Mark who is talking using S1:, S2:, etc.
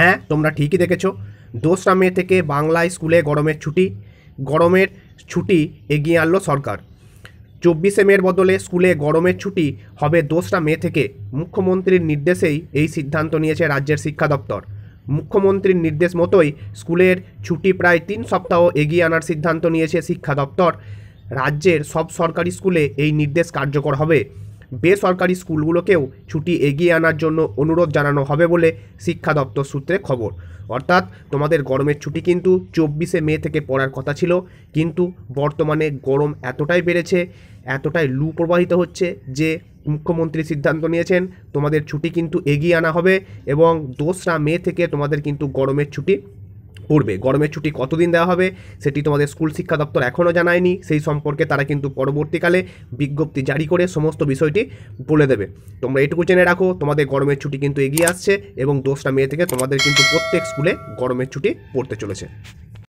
S1: হ্যাঁ তোমরা ঠিকই দেখেছ দোসরা মে থেকে বাংলায় স্কুলে গরমের ছুটি গরমের ছুটি এগিয়ে আনলো সরকার চব্বিশে মের বদলে স্কুলে গরমের ছুটি হবে দোসরা মে থেকে মুখ্যমন্ত্রীর নির্দেশেই এই সিদ্ধান্ত নিয়েছে রাজ্যের শিক্ষা দপ্তর মুখ্যমন্ত্রীর নির্দেশ মতোই স্কুলের ছুটি প্রায় তিন সপ্তাহ এগিয়ে আনার সিদ্ধান্ত নিয়েছে শিক্ষা দপ্তর রাজ্যের সব সরকারি স্কুলে এই নির্দেশ কার্যকর হবে বেসরকারি স্কুলগুলোকেও ছুটি এগিয়ে আনার জন্য অনুরোধ জানানো হবে বলে শিক্ষা দপ্তর সূত্রে খবর অর্থাৎ তোমাদের গরমের ছুটি কিন্তু চব্বিশে মে থেকে পড়ার কথা ছিল কিন্তু বর্তমানে গরম এতটাই বেড়েছে এতটাই লু প্রবাহিত হচ্ছে যে মুখ্যমন্ত্রী সিদ্ধান্ত নিয়েছেন তোমাদের ছুটি কিন্তু এগিয়ে আনা হবে এবং দোসরা মে থেকে তোমাদের কিন্তু গরমের ছুটি পড়বে গরমের ছুটি কতদিন দেওয়া হবে সেটি তোমাদের স্কুল শিক্ষা দপ্তর এখনও জানায়নি সেই সম্পর্কে তারা কিন্তু পরবর্তীকালে বিজ্ঞপ্তি জারি করে সমস্ত বিষয়টি বলে দেবে তোমরা এটুকু জেনে রাখো তোমাদের গরমের ছুটি কিন্তু এগিয়ে আসছে এবং দোসরা মেয়ে থেকে তোমাদের কিন্তু প্রত্যেক স্কুলে গরমের ছুটি পড়তে চলেছে